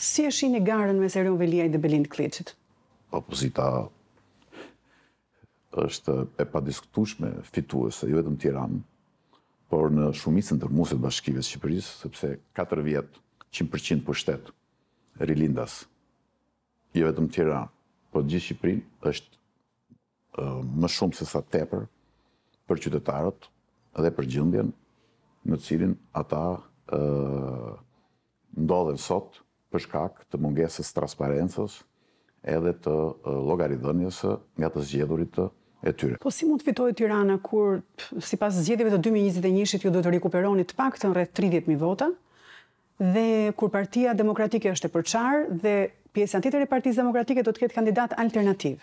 Si e shini garën me Serion Veliaj dhe Belind Kliqit? Opozita është e pa diskutushme fituese, jo vetëm Tiranë, por në shumicën të rëmuset të bashkive të Shqipërisë, sepse 4 vjetë, 100% për shtetë, rilindas, jo vetëm Tiranë, por gjithë Shqipërinë është më shumë se sa tepër për qytetarët dhe për gjëndjen në cilin ata ndodhen sotë për shkak të mungesës transparentës edhe të logaridhënjës nga të zgjedhurit të e tyre. Po si mund të fitojë Tirana kur, si pas zgjedhjeve të 2021-shit, ju do të rekuperoni të pak të në rreth 30.000 vota, dhe kur partia demokratike është e përqarë dhe pjesë në e partijës demokratike do të ketë kandidat alternativ.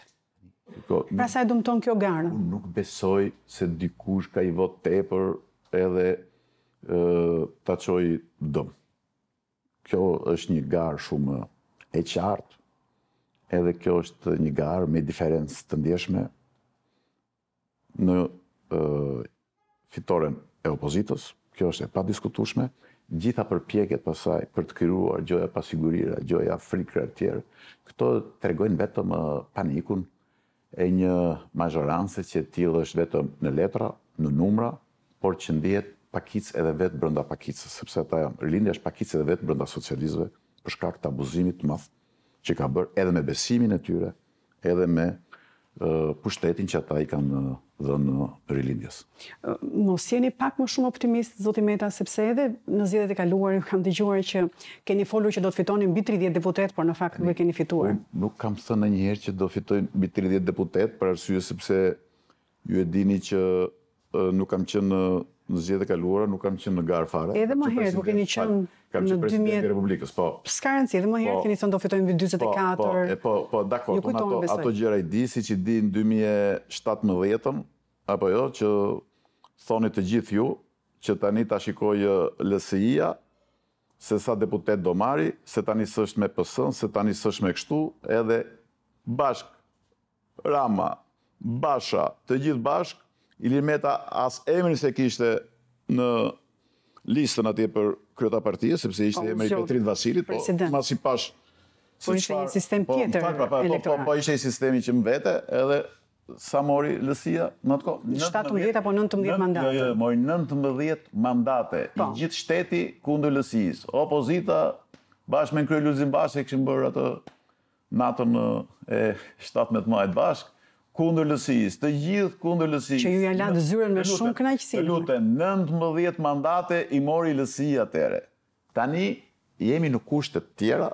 pra sa e dumë tonë kjo garë? Unë nuk besoj se dikush ka i vot tepër edhe të ta qoj dëmë kjo është një garë shumë e qartë, edhe kjo është një garë me diferencë të ndjeshme në fitoren e opozitës, kjo është e pa diskutushme, gjitha për pjeket pasaj, për të kiruar, gjoja pasigurira, gjoja frikre e tjerë, këto të regojnë vetëm panikun e një majorance që tjilë është vetëm në letra, në numra, por që ndjetë pakicë edhe vetë brënda pakicës, sepse ta janë, rilindja është pakicë edhe vetë brënda socializve për shkak të abuzimit të mëth që ka bërë edhe me besimin e tyre, edhe me uh, pushtetin që ata i kanë dhe në rilindjes. Mos jeni pak më shumë optimist, Zoti Meta, sepse edhe në zjedhet e kaluar, kam të gjuar që keni folur që do të fitoni mbi 30 deputet, por në fakt nuk e keni fituar. Nuk kam të thënë njëherë që do fitojnë mbi 30 deputet, për arsye sepse ju e dini që nuk kam qenë në zgjedhje e kaluara nuk kam qenë në gar fare. Edhe më herët u po keni 2000... kam në 2000 e Republikës, po. S'ka rëndsi, edhe më herët po, keni thënë do fitojmë mbi 44. Po, po, po, po dakord, ato ato gjëra i di si që di në 2017-ën apo jo që thoni të gjithë ju që tani ta shikoj lsi se sa deputet do marri, se tani s'është me PS-n, se tani s'është me kështu, edhe bashk Rama, Basha, të gjithë bashk Ilir Meta as emrin se kishte në listën atje për kryeta partije, sepse ishte po, emri Petrit Vasilit, po ma si pash... Po ishte një sistem po, tjetër po, po, po, ishte një sistemi që më vete, edhe sa mori lësia në të kohë? 17 apo 19 mandate? Jo, jo, mori 19 mandate. I po. gjithë shteti kundër lësijis. Opozita, bashkë me në kryo Luzin Bashkë, e këshim bërë atë natën e 17 majtë bashkë, kundër kundërlësis, të gjithë kundër kundërlësis. Që ju janë latë zyren me shumë knajqësi. Të lutë, 19 mandate i mori lësia tëre. Tani, jemi në kushtet tjera,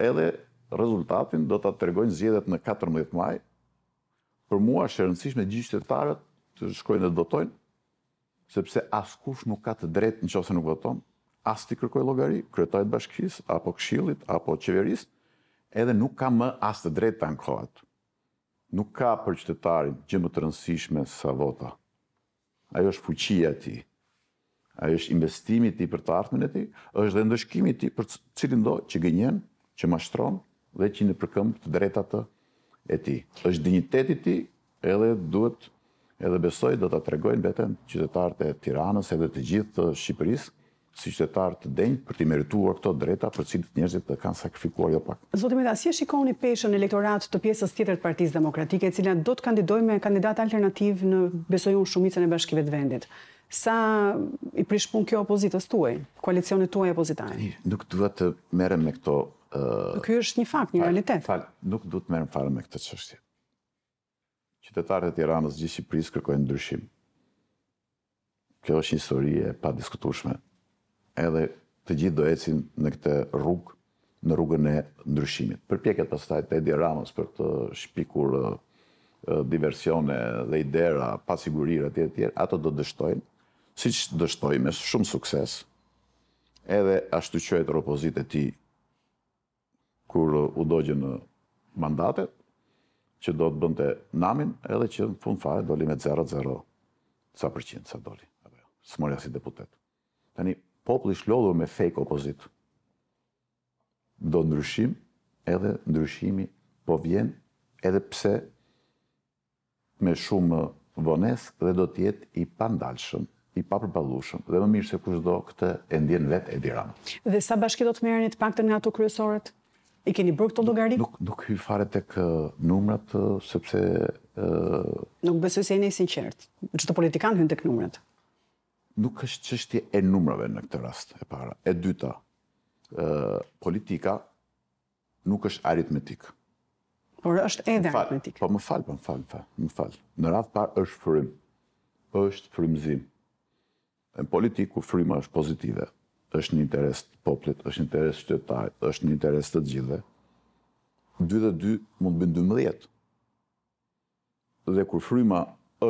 edhe rezultatin do të tërgojnë zjedet në 14 maj. Për mua, shërënësish me gjithë qytetarët të shkojnë dhe të votojnë, sepse askush nuk ka të drejtë në qëse nuk voton, as të kërkoj logari, kryetajt bashkis, apo këshillit, apo qeverist, edhe nuk ka më as të drejtë të ankohatë nuk ka për qytetarin gjë më të rëndësishme sa vota. Ajo është fuqia e tij. Ajo është investimi i tij për të ardhmen e tij, është dhe ndëshkimi i tij për cilin do që gënjen, që mashtron dhe që në përkëmb të drejtat të e tij. Është digniteti i tij, edhe duhet edhe besoj do ta tregojnë beten qytetarët e Tiranës edhe të gjithë të Shqipërisë si qytetar të denjë për të merituar këto drejta për cilët njerëzit të kanë sakrifikuar jo pak. Zotë Meda, si e shikoni peshën elektorat të pjesës tjetër të partiz demokratike, cilja do të kandidoj me kandidat alternativ në besojun shumicën e bashkive të vendit? Sa i prishpun kjo opozitës tuaj, koalicionit tuaj opozitaj? Nuk duhet të merem me këto... kjo është një fakt, një realitet. Fal, nuk duhet të merem fare me këto qështje. Qytetarët e tiranës gjithë Shqipëris kërkojnë ndryshim. Kjo është një e pa diskutushme edhe të gjithë do ecin në këtë rrugë, në rrugën e ndryshimit. Për pjeket të staj për të shpikur diversione dhe idera, pasigurire, pasigurirë atje tjerë, ato do dështojnë, si që dështojnë me shumë sukses, edhe ashtu qëhet ropozit e ti, kur u dojgjë në mandatet, që do të bënte namin, edhe që në fund fare doli me 0-0, ca përqinë, ca doli, jo, së morja si deputet. Tani, popull ishtë lodhur me fake opozit. Do ndryshim, edhe ndryshimi po vjen, edhe pse me shumë vones dhe do tjetë i pandalshëm, i papërpallushëm, dhe më mirë se kusht do këtë e ndjen vetë e diram. Dhe sa bashkë do të merë një të pak të nga të kryesoret? I keni bërë këto logarit? Nuk, nuk hy fare të kë numrat, sepse... nuk besoj se e nëjë sinqertë, që të politikanë hynë të kë numrat nuk është qështje e numrave në këtë rast e para. E dyta, politika nuk është aritmetik. Por është edhe aritmetik. Po më fal, po më fal, më fal, më falë. Në radhë parë është frym. është frymzim. Në politikë, ku fryma është pozitive, është një interes të poplit, është një interes qytetar, është një interes të gjithëve. 22 dhe mund të bëjnë 12. Dhe kur fryma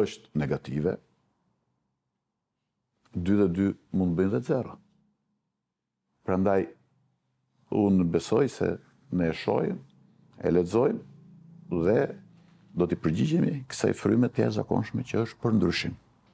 është negative, 2 dhe 2 mund të bëjnë dhe 0. Pra ndaj, unë besoj se ne e e ledzojnë dhe do t'i përgjigjemi kësaj frymet tja zakonshme që është për ndryshim.